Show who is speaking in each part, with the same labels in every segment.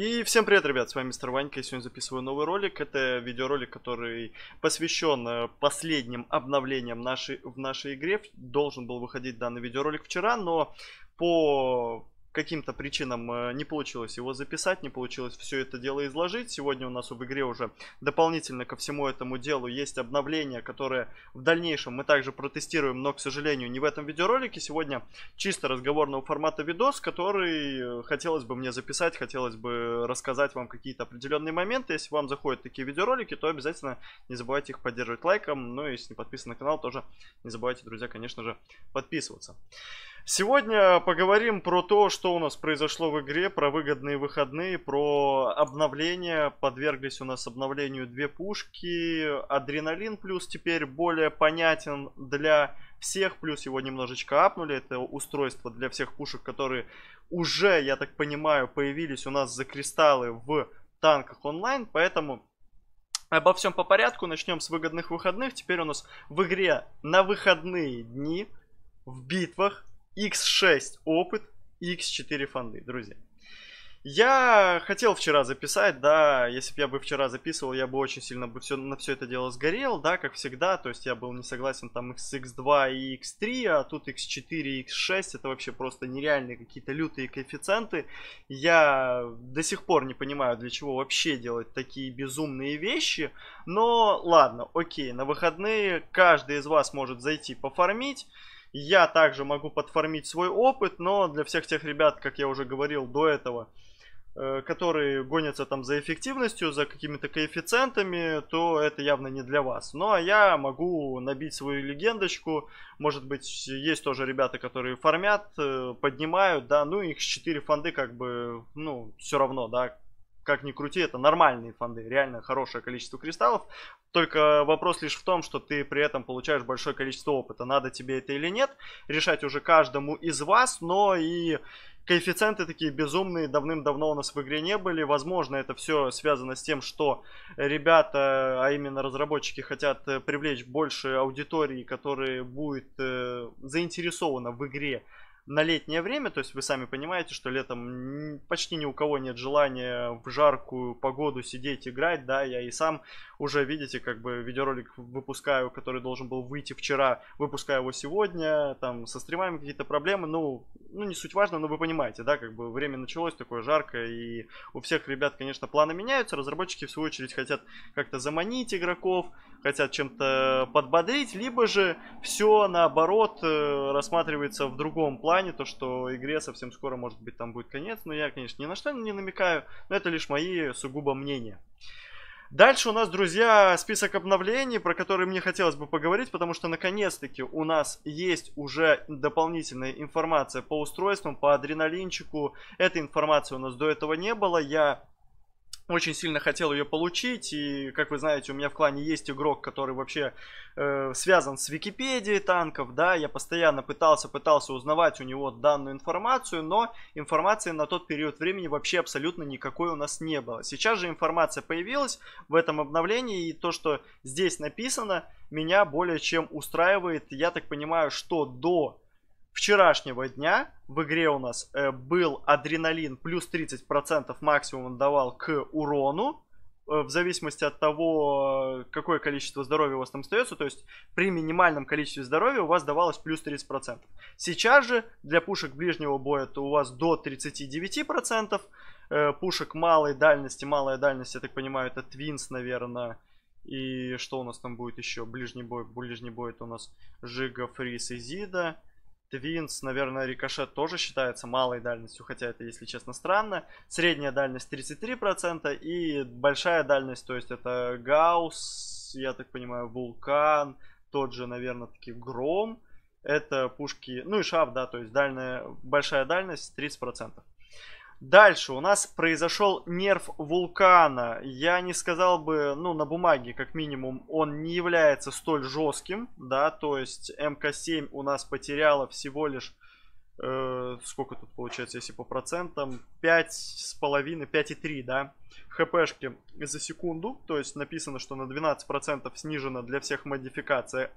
Speaker 1: И всем привет, ребят, с вами Мистер Ванька, я сегодня записываю новый ролик. Это видеоролик, который посвящен э, последним обновлениям нашей, в нашей игре. Должен был выходить данный видеоролик вчера, но по каким-то причинам э, не получилось его записать, не получилось все это дело изложить. Сегодня у нас в игре уже дополнительно ко всему этому делу есть обновление, которое в дальнейшем мы также протестируем, но, к сожалению, не в этом видеоролике. Сегодня чисто разговорного формата видос, который э, хотелось бы мне записать, хотелось бы рассказать вам какие-то определенные моменты. Если вам заходят такие видеоролики, то обязательно не забывайте их поддерживать лайком. Ну и если не подписаны на канал, тоже не забывайте, друзья, конечно же, подписываться. Сегодня поговорим про то, что у нас произошло в игре, про выгодные выходные, про обновление. Подверглись у нас обновлению две пушки. Адреналин плюс теперь более понятен для всех, плюс его немножечко апнули. Это устройство для всех пушек, которые уже, я так понимаю, появились у нас за кристаллы в танках онлайн, поэтому Обо всем по порядку, начнем с выгодных выходных. Теперь у нас в игре на выходные дни в битвах X6 опыт, X4 фонды, друзья. Я хотел вчера записать, да, если бы я бы вчера записывал, я бы очень сильно бы все, на все это дело сгорел, да, как всегда, то есть я был не согласен там с X2 и X3, а тут X4 и X6, это вообще просто нереальные какие-то лютые коэффициенты, я до сих пор не понимаю, для чего вообще делать такие безумные вещи, но ладно, окей, на выходные каждый из вас может зайти пофармить, я также могу подформить свой опыт, но для всех тех ребят, как я уже говорил до этого, э, которые гонятся там за эффективностью, за какими-то коэффициентами, то это явно не для вас. Ну а я могу набить свою легендочку, может быть есть тоже ребята, которые фармят, э, поднимают, да, ну их 4 фонды как бы, ну все равно, да, как ни крути, это нормальные фонды, реально хорошее количество кристаллов. Только вопрос лишь в том, что ты при этом получаешь большое количество опыта. Надо тебе это или нет, решать уже каждому из вас, но и коэффициенты такие безумные давным-давно у нас в игре не были. Возможно, это все связано с тем, что ребята, а именно разработчики, хотят э, привлечь больше аудитории, которая будет э, заинтересована в игре на летнее время, то есть вы сами понимаете, что летом почти ни у кого нет желания в жаркую погоду сидеть играть, да, я и сам уже, видите, как бы видеоролик выпускаю, который должен был выйти вчера, выпускаю его сегодня, там со стримами какие-то проблемы, ну, ну не суть важно, но вы понимаете, да, как бы время началось такое жаркое, и у всех ребят, конечно, планы меняются, разработчики в свою очередь хотят как-то заманить игроков, хотят чем-то подбодрить, либо же все наоборот э, рассматривается в другом плане, понимание, то, что игре совсем скоро, может быть, там будет конец, но я, конечно, ни на что не намекаю, но это лишь мои сугубо мнения. Дальше у нас, друзья, список обновлений, про которые мне хотелось бы поговорить, потому что наконец-таки у нас есть уже дополнительная информация по устройствам, по адреналинчику. Этой информации у нас до этого не было. Я очень сильно хотел ее получить, и, как вы знаете, у меня в клане есть игрок, который вообще э, связан с Википедией танков, да, я постоянно пытался, пытался узнавать у него данную информацию, но информации на тот период времени вообще абсолютно никакой у нас не было. Сейчас же информация появилась в этом обновлении, и то, что здесь написано, меня более чем устраивает. Я так понимаю, что до вчерашнего дня. В игре у нас э, был адреналин плюс 30% максимум он давал к урону. Э, в зависимости от того, э, какое количество здоровья у вас там остается. То есть при минимальном количестве здоровья у вас давалось плюс 30%. Сейчас же для пушек ближнего боя то у вас до 39%. Э, пушек малой дальности. Малая дальность, я так понимаю, это Твинс, наверное. И что у нас там будет еще? Ближний бой. Ближний бой это у нас Жига, Фрис и Зида. Твинс, наверное, рикошет тоже считается малой дальностью, хотя это, если честно, странно. Средняя дальность 33% и большая дальность, то есть это Гаусс, я так понимаю, Вулкан, тот же, наверное, таки Гром. Это пушки, ну и Шаф, да, то есть дальняя, большая дальность 30%. Дальше у нас произошел нерв вулкана. Я не сказал бы, ну, на бумаге, как минимум, он не является столь жестким, да, то есть МК-7 у нас потеряла всего лишь, э, сколько тут получается, если по процентам, 5,5, 5,3, да, хпшки за секунду, то есть написано, что на 12% снижена для всех модификаций э,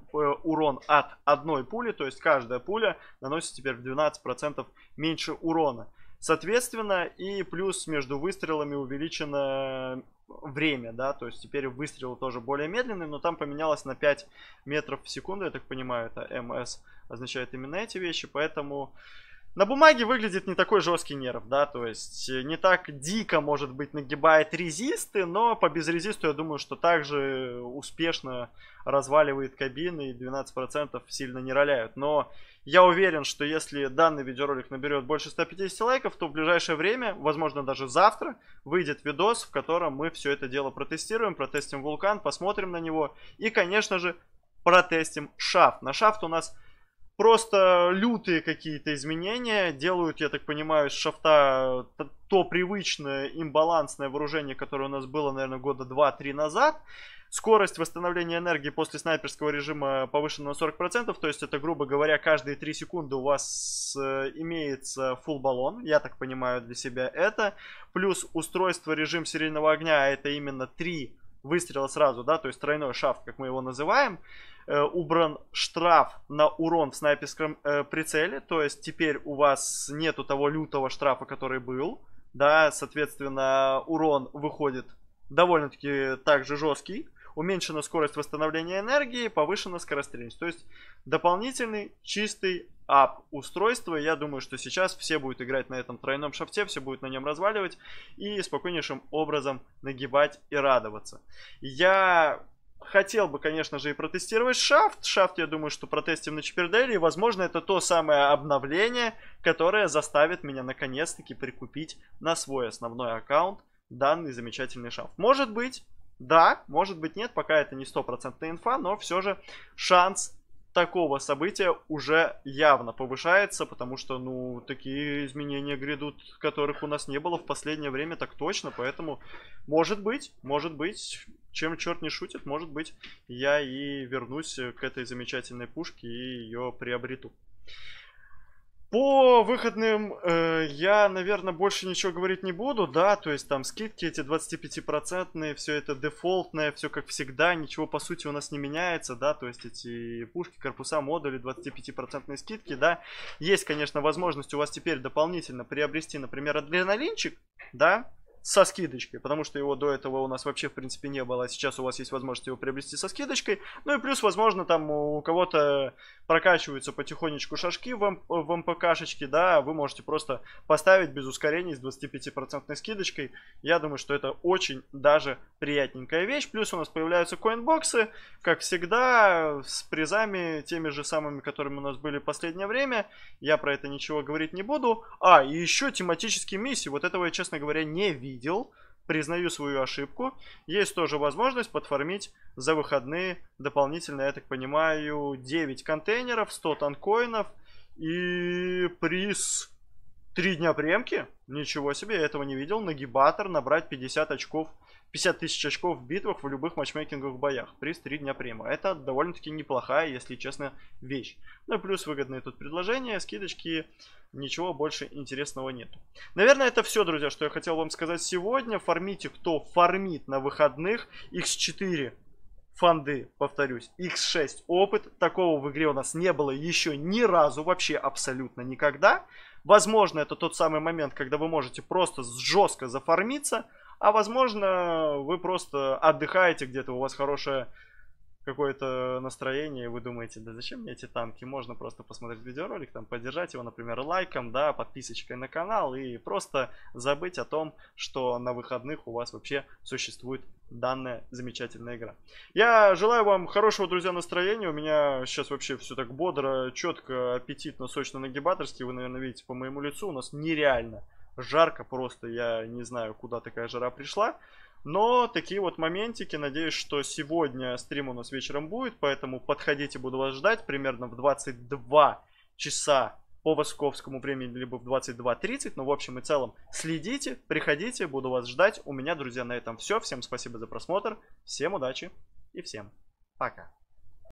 Speaker 1: урон от одной пули, то есть каждая пуля наносит теперь в 12% меньше урона. Соответственно, и плюс между выстрелами увеличено время, да, то есть теперь выстрел тоже более медленный, но там поменялось на 5 метров в секунду, я так понимаю, это МС означает именно эти вещи, поэтому на бумаге выглядит не такой жесткий нерв, да, то есть э, не так дико, может быть, нагибает резисты, но по безрезисту, я думаю, что также успешно разваливает кабины и 12% сильно не роляют. Но я уверен, что если данный видеоролик наберет больше 150 лайков, то в ближайшее время, возможно, даже завтра, выйдет видос, в котором мы все это дело протестируем, протестим вулкан, посмотрим на него и, конечно же, протестим шафт. На шафт у нас просто лютые какие-то изменения. Делают, я так понимаю, с шафта э, то привычное имбалансное вооружение, которое у нас было, наверное, года 2-3 назад. Скорость восстановления энергии после снайперского режима повышена на 40%, то есть это, грубо говоря, каждые 3 секунды у вас э, имеется full баллон, я так понимаю для себя это. Плюс устройство режим серийного огня, это именно 3 выстрела сразу, да, то есть тройной шафт, как мы его называем, э, убран штраф на урон в снайперском э, прицеле, то есть теперь у вас нету того лютого штрафа, который был, да, соответственно, урон выходит довольно-таки также жесткий, уменьшена скорость восстановления энергии, повышена скорострельность. То есть дополнительный чистый ап устройство. Я думаю, что сейчас все будут играть на этом тройном шафте, все будут на нем разваливать и спокойнейшим образом нагибать и радоваться. Я хотел бы, конечно же, и протестировать шафт. Шафт, я думаю, что протестим на Чипердейле. И, возможно, это то самое обновление, которое заставит меня наконец-таки прикупить на свой основной аккаунт данный замечательный шафт. Может быть, да, может быть нет, пока это не стопроцентная инфа, но все же шанс такого события уже явно повышается, потому что, ну, такие изменения грядут, которых у нас не было в последнее время, так точно, поэтому, может быть, может быть, чем черт не шутит, может быть, я и вернусь к этой замечательной пушке и ее приобрету. По выходным э, я, наверное, больше ничего говорить не буду, да, то есть там скидки эти 25-процентные, все это дефолтное, все как всегда, ничего по сути у нас не меняется, да, то есть эти пушки, корпуса, модули, 25-процентные скидки, да. Есть, конечно, возможность у вас теперь дополнительно приобрести, например, адреналинчик, да, со скидочкой, потому что его до этого у нас вообще в принципе не было, а сейчас у вас есть возможность его приобрести со скидочкой. Ну и плюс, возможно, там у кого-то прокачиваются потихонечку шашки в, М- в МПКшечке, да, а вы можете просто поставить без ускорений с 25% скидочкой. Я думаю, что это очень даже приятненькая вещь. Плюс у нас появляются коинбоксы, как всегда, с призами теми же самыми, которыми у нас были в последнее время. Я про это ничего говорить не буду. А, и еще тематические миссии. Вот этого я, честно говоря, не видел видел, признаю свою ошибку. Есть тоже возможность подформить за выходные дополнительно, я так понимаю, 9 контейнеров, 100 танкоинов и приз 3 дня премки. Ничего себе, я этого не видел. Нагибатор, набрать 50 очков 50 тысяч очков в битвах в любых матчмейкинговых боях. Приз 3 дня према. Это довольно-таки неплохая, если честно, вещь. Ну и плюс выгодные тут предложения, скидочки, ничего больше интересного нету. Наверное, это все, друзья, что я хотел вам сказать сегодня. Фармите, кто фармит на выходных. X4 фанды, повторюсь, X6 опыт. Такого в игре у нас не было еще ни разу, вообще абсолютно никогда. Возможно, это тот самый момент, когда вы можете просто жестко зафармиться – а возможно, вы просто отдыхаете где-то, у вас хорошее какое-то настроение, и вы думаете, да зачем мне эти танки? Можно просто посмотреть видеоролик, там поддержать его, например, лайком, да, подписочкой на канал и просто забыть о том, что на выходных у вас вообще существует данная замечательная игра. Я желаю вам хорошего, друзья, настроения. У меня сейчас вообще все так бодро, четко, аппетитно, сочно, нагибаторски. Вы, наверное, видите по моему лицу, у нас нереально жарко просто, я не знаю, куда такая жара пришла. Но такие вот моментики, надеюсь, что сегодня стрим у нас вечером будет, поэтому подходите, буду вас ждать примерно в 22 часа по московскому времени, либо в 22.30, но ну, в общем и целом следите, приходите, буду вас ждать. У меня, друзья, на этом все. Всем спасибо за просмотр, всем удачи и всем пока.